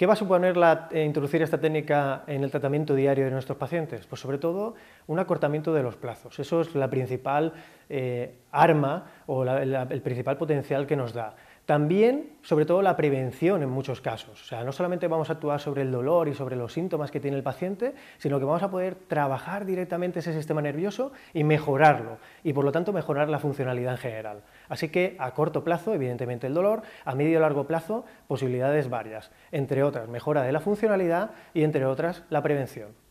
¿Qué va a suponer eh, introducir esta técnica en el tratamiento diario de nuestros pacientes? Pues sobre todo un acortamiento de los plazos. Eso es la principal eh, arma o el principal potencial que nos da. También, sobre todo, la prevención en muchos casos. O sea, no solamente vamos a actuar sobre el dolor y sobre los síntomas que tiene el paciente, sino que vamos a poder trabajar directamente ese sistema nervioso y mejorarlo, y por lo tanto mejorar la funcionalidad en general. Así que a corto plazo, evidentemente, el dolor, a medio y largo plazo, posibilidades varias, entre otras, mejora de la funcionalidad y, entre otras, la prevención.